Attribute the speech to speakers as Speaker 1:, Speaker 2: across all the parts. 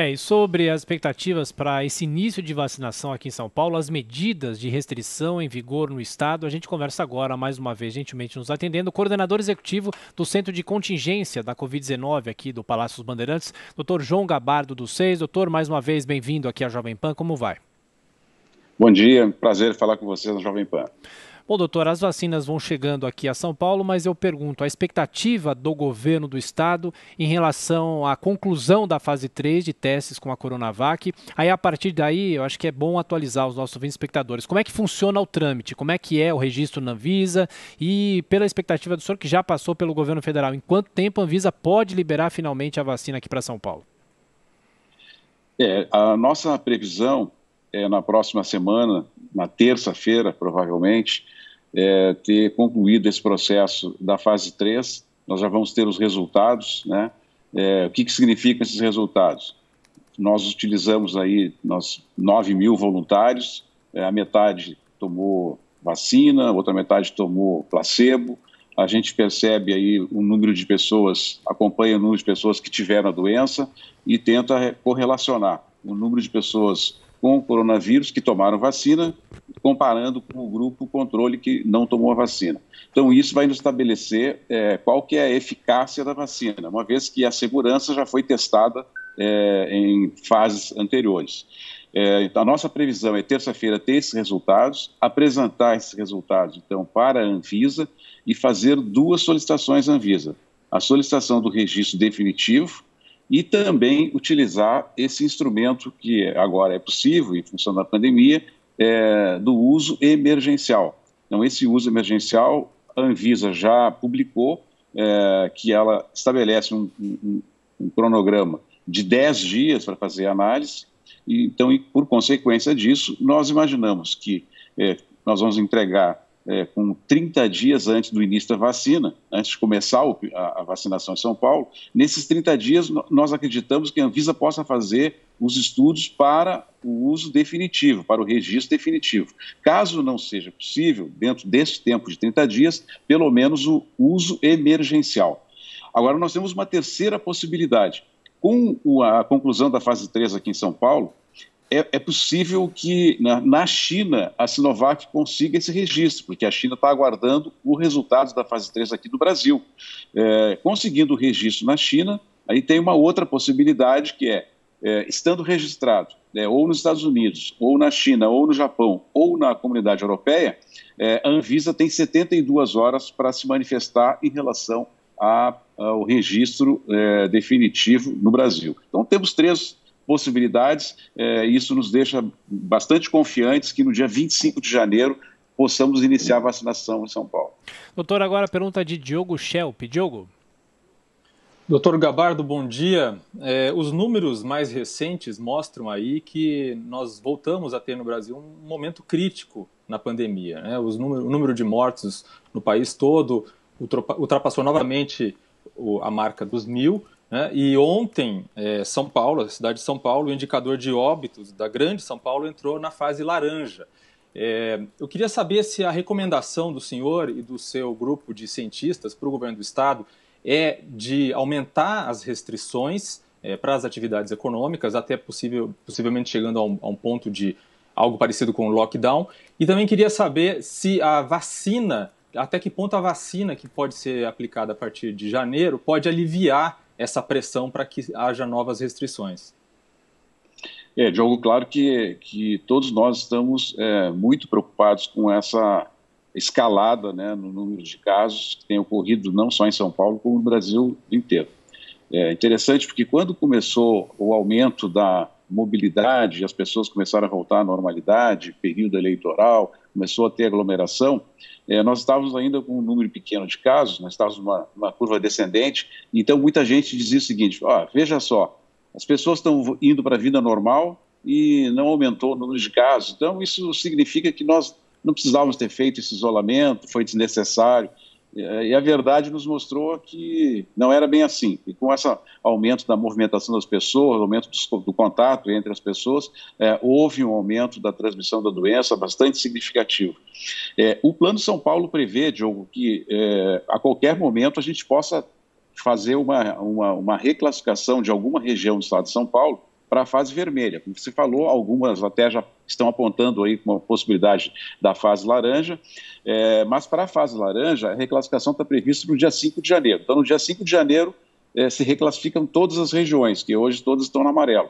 Speaker 1: É, e sobre as expectativas para esse início de vacinação aqui em São Paulo, as medidas de restrição em vigor no estado, a gente conversa agora, mais uma vez, gentilmente nos atendendo, o coordenador executivo do Centro de Contingência da Covid-19 aqui do Palácio dos Bandeirantes, doutor João Gabardo dos Seis. Doutor, mais uma vez, bem-vindo aqui à Jovem Pan, como vai?
Speaker 2: Bom dia, prazer falar com vocês na Jovem Pan.
Speaker 1: Bom, doutor, as vacinas vão chegando aqui a São Paulo, mas eu pergunto, a expectativa do governo do estado em relação à conclusão da fase 3 de testes com a Coronavac, aí a partir daí eu acho que é bom atualizar os nossos espectadores. Como é que funciona o trâmite? Como é que é o registro na Anvisa? E pela expectativa do senhor que já passou pelo governo federal, em quanto tempo a Anvisa pode liberar finalmente a vacina aqui para São Paulo?
Speaker 2: É, a nossa previsão é na próxima semana, na terça-feira, provavelmente, é, ter concluído esse processo da fase 3, nós já vamos ter os resultados, né? É, o que, que significam esses resultados? Nós utilizamos aí nós, 9 mil voluntários, é, a metade tomou vacina, a outra metade tomou placebo, a gente percebe aí o número de pessoas, acompanha o número de pessoas que tiveram a doença e tenta correlacionar o número de pessoas com o coronavírus que tomaram vacina comparando com o grupo controle que não tomou a vacina. Então, isso vai nos estabelecer é, qual que é a eficácia da vacina, uma vez que a segurança já foi testada é, em fases anteriores. É, então, a nossa previsão é terça-feira ter esses resultados, apresentar esses resultados, então, para a Anvisa e fazer duas solicitações à Anvisa. A solicitação do registro definitivo, e também utilizar esse instrumento que agora é possível em função da pandemia, é, do uso emergencial. Então, esse uso emergencial, a Anvisa já publicou é, que ela estabelece um, um, um cronograma de 10 dias para fazer a análise. E, então, e por consequência disso, nós imaginamos que é, nós vamos entregar é, com 30 dias antes do início da vacina, antes de começar a, vacinação em São Paulo, nesses 30 dias nós acreditamos que a Anvisa possa fazer os estudos para o uso definitivo, para o registro definitivo. Caso não seja possível, dentro desse tempo de 30 dias, pelo menos o uso emergencial. Agora, nós temos uma terceira possibilidade. Com a conclusão da fase 3 aqui em São Paulo, é, é possível que na, na, China a Sinovac consiga esse registro, porque a China está aguardando o resultado da fase 3 aqui do Brasil. É, conseguindo o registro na China, aí tem uma outra possibilidade que é, é estando registrado né, ou nos Estados Unidos, ou na China, ou no Japão, ou na comunidade europeia, é, a Anvisa tem 72 horas para se manifestar em relação ao registro é, definitivo no Brasil. Então temos três possibilidades. É, isso nos deixa bastante confiantes que no dia 25 de janeiro possamos iniciar a vacinação em São Paulo.
Speaker 1: Doutor, agora a pergunta de Diogo Schelp. Diogo. Doutor Gabardo, bom dia. É, os números mais recentes mostram aí que nós voltamos a ter no Brasil um momento crítico na pandemia. Né? Número, o número de mortos no país todo ultrapassou novamente a marca dos mil né? E ontem, é, São Paulo, a cidade de São Paulo, o indicador de óbitos da grande São Paulo entrou na fase laranja. É, eu queria saber se a recomendação do senhor e do seu grupo de cientistas para o governo do estado é de aumentar as restrições é, para as atividades econômicas, até possível, possivelmente chegando a um, a um ponto de algo parecido com o lockdown. E também queria saber se a vacina, até que ponto a vacina que pode ser aplicada a partir de janeiro, pode aliviar essa pressão para que haja novas restrições.
Speaker 2: É, Diogo, claro que, que todos nós estamos é, muito preocupados com essa escalada né, no número de casos que tem ocorrido não só em São Paulo, como no Brasil inteiro. É interessante porque quando começou o aumento da mobilidade, as pessoas começaram a voltar à normalidade, período eleitoral, começou a ter aglomeração, é, nós estávamos ainda com um número pequeno de casos, nós estávamos numa, numa curva descendente, então muita gente dizia o seguinte: ah, veja só, as pessoas estão indo para a vida normal e não aumentou o número de casos, então isso significa que nós não precisávamos ter feito esse isolamento, foi desnecessário. É, e a verdade nos mostrou que não era bem assim. E com esse aumento da movimentação das pessoas, aumento do, do contato entre as pessoas, é, houve um aumento da transmissão da doença bastante significativo. É, o Plano São Paulo prevê, Diogo, que é, a qualquer momento a gente possa fazer uma, uma, uma reclassificação de alguma região do estado de São Paulo para a fase vermelha. Como você falou, algumas até já estão apontando aí uma possibilidade da fase laranja, é, mas para a fase laranja, a reclassificação está prevista para o dia 5 de janeiro. Então, no dia 5 de janeiro, é, se reclassificam todas as regiões, que hoje todas estão no amarelo.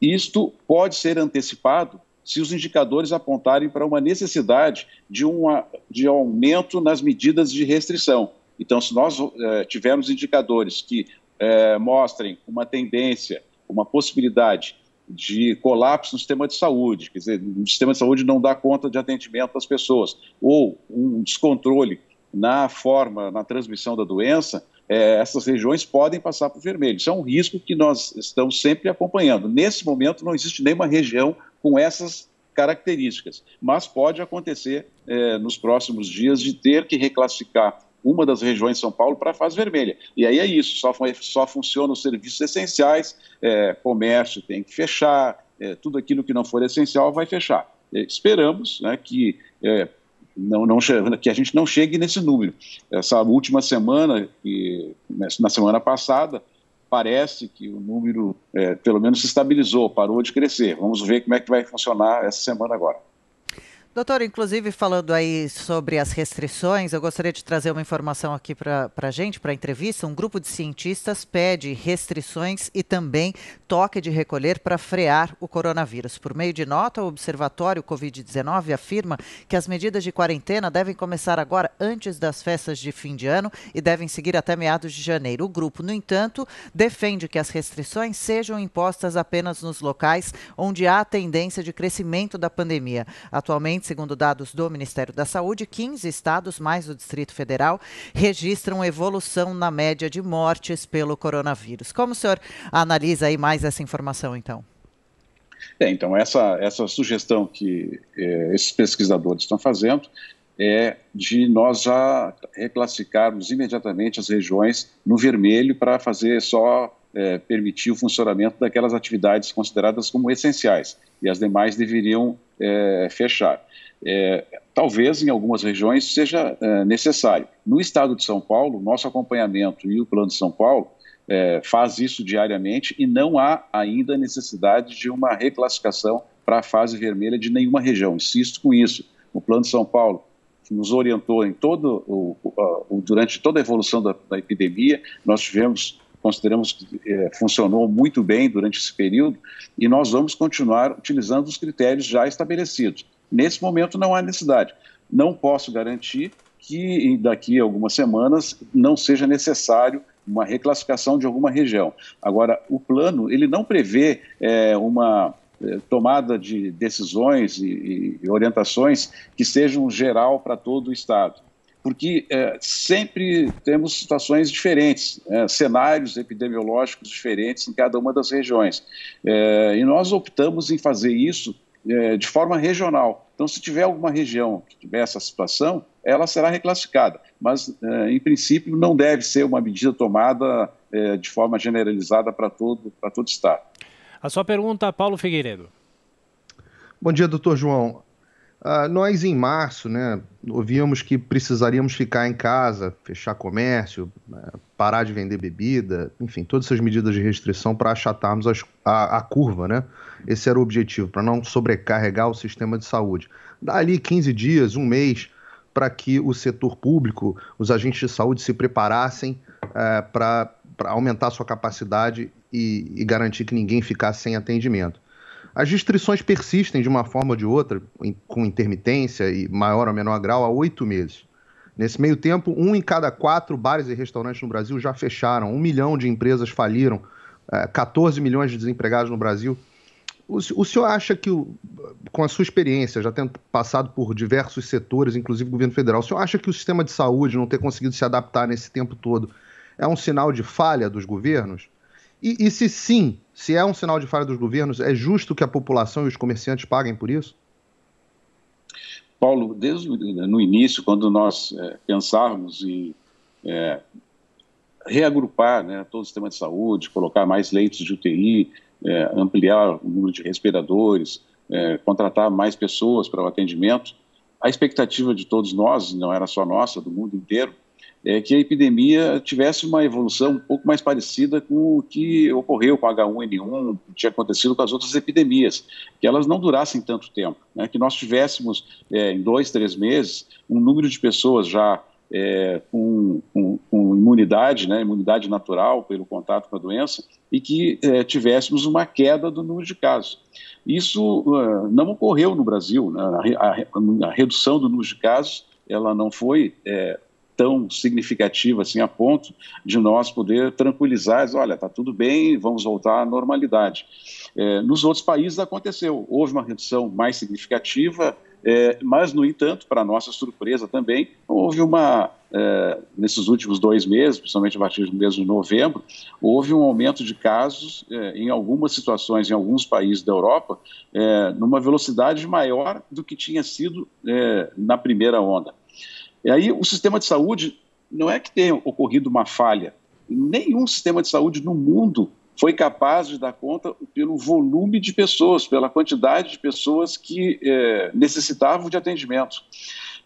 Speaker 2: Isto pode ser antecipado se os indicadores apontarem para uma necessidade de, uma, de aumento nas medidas de restrição. Então, se nós é, tivermos indicadores que é, mostrem uma tendência uma possibilidade de colapso no sistema de saúde, quer dizer, o sistema de saúde não dá conta de atendimento das pessoas, ou um descontrole na forma, na transmissão da doença, é, essas regiões podem passar para o vermelho. Isso é um risco que nós estamos sempre acompanhando. Nesse momento, não existe nenhuma região com essas características, mas pode acontecer é, nos próximos dias de ter que reclassificar uma das regiões de São Paulo para a fase vermelha. E aí é isso, só, só funcionam os serviços essenciais, é, comércio tem que fechar, é, tudo aquilo que não for essencial vai fechar. É, esperamos né, que, é, não, não, que a gente não chegue nesse número. Essa última semana, que, né, na semana passada, parece que o número é, pelo menos se estabilizou, parou de crescer. Vamos ver como é que vai funcionar essa semana agora.
Speaker 1: Doutor, inclusive falando aí sobre as restrições, eu gostaria de trazer uma informação aqui para a gente, para a entrevista. Um grupo de cientistas pede restrições e também toque de recolher para frear o coronavírus. Por meio de nota, o Observatório Covid-19 afirma que as medidas de quarentena devem começar agora, antes das festas de fim de ano, e devem seguir até meados de janeiro. O grupo, no entanto, defende que as restrições sejam impostas apenas nos locais onde há tendência de crescimento da pandemia. Atualmente, segundo dados do Ministério da Saúde, 15 estados, mais o Distrito Federal, registram evolução na média de mortes pelo coronavírus. Como o senhor analisa aí mais essa informação, então?
Speaker 2: É, então, essa, essa sugestão que é, esses pesquisadores estão fazendo é de nós já reclassificarmos imediatamente as regiões no vermelho para fazer só é, permitir o funcionamento daquelas atividades consideradas como essenciais e as demais deveriam é, fechar. É, talvez em algumas regiões seja é, necessário. No estado de São Paulo, nosso acompanhamento e o plano de São Paulo é, faz isso diariamente e não há ainda necessidade de uma reclassificação para a fase vermelha de nenhuma região. Insisto com isso. O plano de São Paulo nos orientou em todo o, o durante toda a evolução da, da epidemia. Nós tivemos consideramos que é, funcionou muito bem durante esse período, e nós vamos continuar utilizando os critérios já estabelecidos. Nesse momento não há necessidade. Não posso garantir que daqui a algumas semanas não seja necessário uma reclassificação de alguma região. Agora, o plano ele não prevê é, uma é, tomada de decisões e, e orientações que sejam geral para todo o Estado porque é, sempre temos situações diferentes, é, cenários epidemiológicos diferentes em cada uma das regiões. É, e nós optamos em fazer isso é, de forma regional. Então, se tiver alguma região que tiver essa situação, ela será reclassificada. Mas, é, em princípio, não deve ser uma medida tomada é, de forma generalizada para todo, pra todo Estado. A
Speaker 1: sua pergunta, Paulo Figueiredo.
Speaker 3: Bom dia, doutor João. Uh, nós, em março, né, ouvíamos que precisaríamos ficar em casa, fechar comércio, né, parar de vender bebida, enfim, todas essas medidas de restrição para achatarmos as, a, a, curva. Né? Esse era o objetivo, para não sobrecarregar o sistema de saúde. Dali 15 dias, um mês, para que o setor público, os agentes de saúde se preparassem é, para aumentar sua capacidade e, e garantir que ninguém ficasse sem atendimento. As restrições persistem de uma forma ou de outra, com intermitência e maior ou menor grau, há oito meses. Nesse meio tempo, um em cada quatro bares e restaurantes no Brasil já fecharam, um milhão de empresas faliram, 14 é, milhões de desempregados no Brasil. O senhor acha que, com a sua experiência, já tendo passado por diversos setores, inclusive governo federal, o senhor acha que o sistema de saúde não ter conseguido se adaptar nesse tempo todo é um sinal de falha dos governos? E, e se sim, se é um sinal de falha dos governos, é justo que a população e os comerciantes paguem por isso?
Speaker 2: Paulo, desde no início, quando nós é, em é, reagrupar né, todo o sistema de saúde, colocar mais leitos de UTI, é, ampliar o número de respiradores, é, contratar mais pessoas para o atendimento. A expectativa de todos nós, não era só nossa, do mundo inteiro, é que a epidemia tivesse uma evolução um pouco mais parecida com o que ocorreu com H1N1, que tinha acontecido com as outras epidemias, que elas não durassem tanto tempo, né? que nós tivéssemos é, em dois, três meses um número de pessoas já é, com, com, com, imunidade, né? imunidade natural pelo contato com a doença, e que é, tivéssemos uma queda do número de casos. Isso uh, não ocorreu no Brasil, né? a, a, a redução do número de casos ela não foi é, tão significativa assim, a ponto de nós poder tranquilizar, dizer, olha, está tudo bem, vamos voltar à normalidade. É, nos outros países aconteceu, houve uma redução mais significativa, é, mas, no entanto, para nossa surpresa também, houve uma, é, nesses últimos dois meses, principalmente a partir do mês de novembro, houve um aumento de casos é, em algumas situações, em alguns países da Europa, é, numa velocidade maior do que tinha sido é, na primeira onda. E aí o sistema de saúde não é que tenha ocorrido uma falha. Nenhum sistema de saúde no mundo foi capaz de dar conta pelo volume de pessoas, pela quantidade de pessoas que é, necessitavam de atendimento.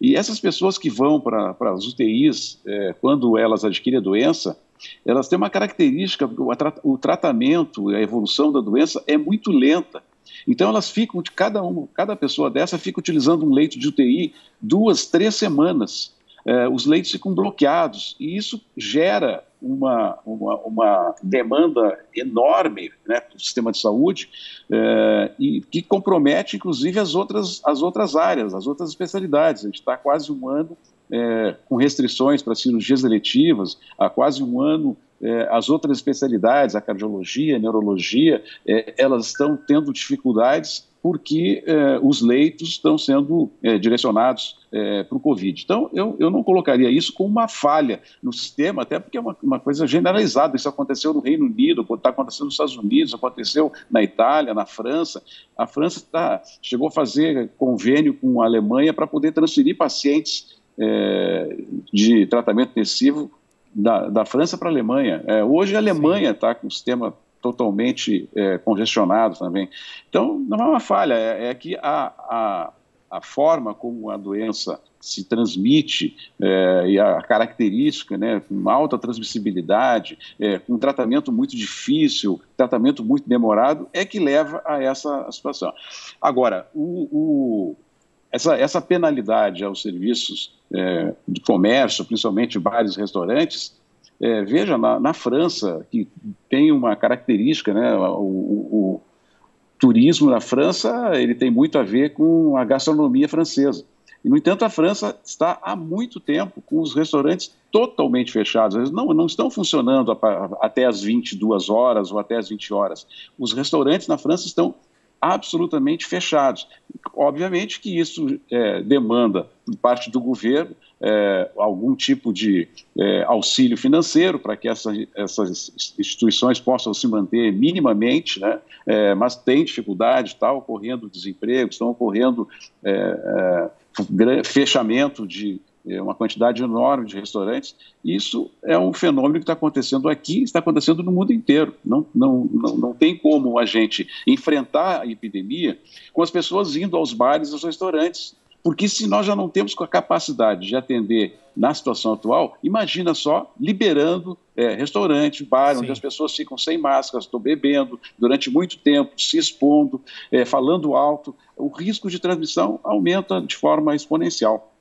Speaker 2: E essas pessoas que vão para as UTIs, é, eh, quando elas adquirem a doença, elas têm uma característica, o, tratamento, a evolução da doença é muito lenta. Então elas ficam, de cada uma, cada pessoa dessa fica utilizando um leito de UTI duas, três semanas. É, os leitos ficam bloqueados e isso gera uma, uma, uma demanda enorme né, para o sistema de saúde é, e que compromete, inclusive, as outras, as outras áreas, as outras especialidades. A gente está quase um ano é, com restrições para cirurgias eletivas, há quase um ano é, as outras especialidades, a cardiologia, a neurologia, é, elas estão tendo dificuldades porque é, os leitos estão sendo direcionados para o Covid. Então, eu, eu não colocaria isso como uma falha no sistema, até porque é uma, uma coisa generalizada. Isso aconteceu no Reino Unido, está acontecendo nos Estados Unidos, aconteceu na Itália, na França. A França tá, chegou a fazer convênio com a Alemanha para poder transferir pacientes de tratamento intensivo da, da França para a Alemanha. É, hoje a Alemanha está com o sistema totalmente é, congestionado também. Então, não é uma falha, é, é que a, a, a, forma como a doença se transmite é, e a característica, né, com alta transmissibilidade, é, com tratamento muito difícil, tratamento muito demorado, é que leva a essa situação. Agora, o, o essa, essa penalidade aos serviços é, de comércio, principalmente bares e restaurantes, é, veja, na, na, França, que tem uma característica, né, o, o, o, turismo na França ele tem muito a ver com a gastronomia francesa. E, no entanto, a França está há muito tempo com os restaurantes totalmente fechados. Eles não, não estão funcionando até as 22 horas ou até as 20 horas. Os restaurantes na França estão absolutamente fechados. Obviamente que isso é, demanda, por parte do governo, é, algum tipo de é, auxílio financeiro para que essa, essas instituições possam se manter minimamente, né? É, mas tem dificuldade, está ocorrendo desemprego, estão ocorrendo é, é, fechamento de é uma quantidade enorme de restaurantes. Isso é um fenômeno que está acontecendo aqui, está acontecendo no mundo inteiro. Não, não, não, não tem como a gente enfrentar a epidemia com as pessoas indo aos bares, aos restaurantes. Porque se nós já não temos a capacidade de atender na situação atual, imagina só liberando é, restaurante, bar, Sim. onde as pessoas ficam sem máscaras, estão bebendo durante muito tempo, se expondo, é, falando alto, o risco de transmissão aumenta de forma exponencial.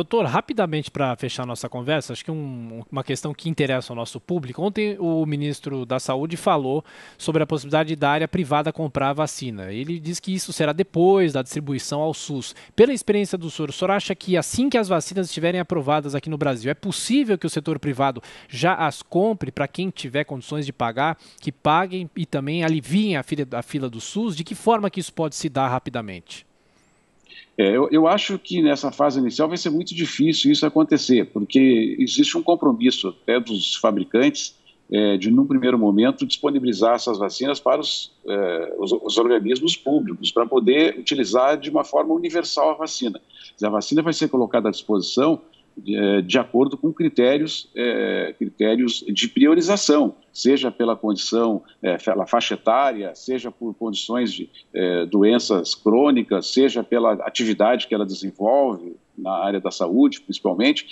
Speaker 1: Doutor, rapidamente para fechar nossa conversa, acho que um, uma questão que interessa ao nosso público. Ontem o ministro da Saúde falou sobre a possibilidade da área privada comprar a vacina. Ele diz que isso será depois da distribuição ao SUS. Pela experiência do senhor, o senhor acha que assim que as vacinas estiverem aprovadas aqui no Brasil, é possível que o setor privado já as compre para quem tiver condições de pagar, que paguem e também aliviem a fila, a fila do SUS? De que forma que isso pode se dar rapidamente?
Speaker 2: É, eu, eu, acho que nessa fase inicial vai ser muito difícil isso acontecer, porque existe um compromisso até dos fabricantes é, de, num primeiro momento, disponibilizar essas vacinas para os, é, os, os organismos públicos, para poder utilizar de uma forma universal a vacina. A vacina vai ser colocada à disposição eh, de, acordo com critérios, é, critérios de priorização, seja pela condição, é, pela faixa etária, seja por condições de é, doenças crônicas, seja pela atividade que ela desenvolve na área da saúde, principalmente.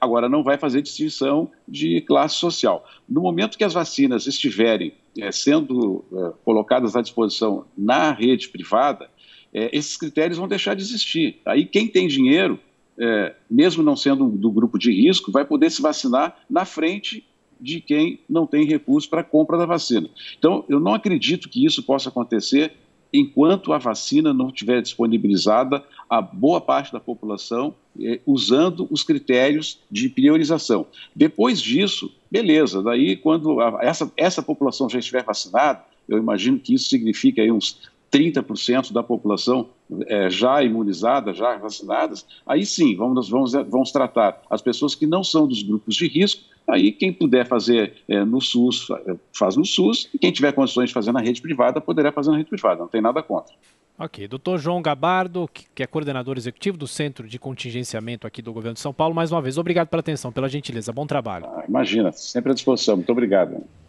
Speaker 2: agora, não vai fazer distinção de classe social. No momento que as vacinas estiverem sendo colocadas à disposição na rede privada, esses critérios vão deixar de existir. Aí, quem tem dinheiro é, mesmo não sendo do grupo de risco, vai poder se vacinar na frente de quem não tem recurso para a compra da vacina. Então, eu não acredito que isso possa acontecer enquanto a vacina não estiver disponibilizada a boa parte da população, é, usando os critérios de priorização. Depois disso, beleza, daí quando a, essa, essa população já estiver vacinada, eu imagino que isso significa aí uns 30% da população é, já imunizadas, já vacinadas, aí sim, vamos, vamos, vamos tratar as pessoas que não são dos grupos de risco, aí quem puder fazer é, no SUS, é, faz no SUS, e quem tiver condições de fazer na rede privada, poderá fazer na rede privada, não tem nada contra.
Speaker 1: Ok, doutor João Gabardo, que é coordenador executivo do Centro de Contingenciamento aqui do Governo de São Paulo, mais uma vez, obrigado pela atenção, pela gentileza, bom trabalho. Ah,
Speaker 2: imagina, sempre à disposição, muito obrigado.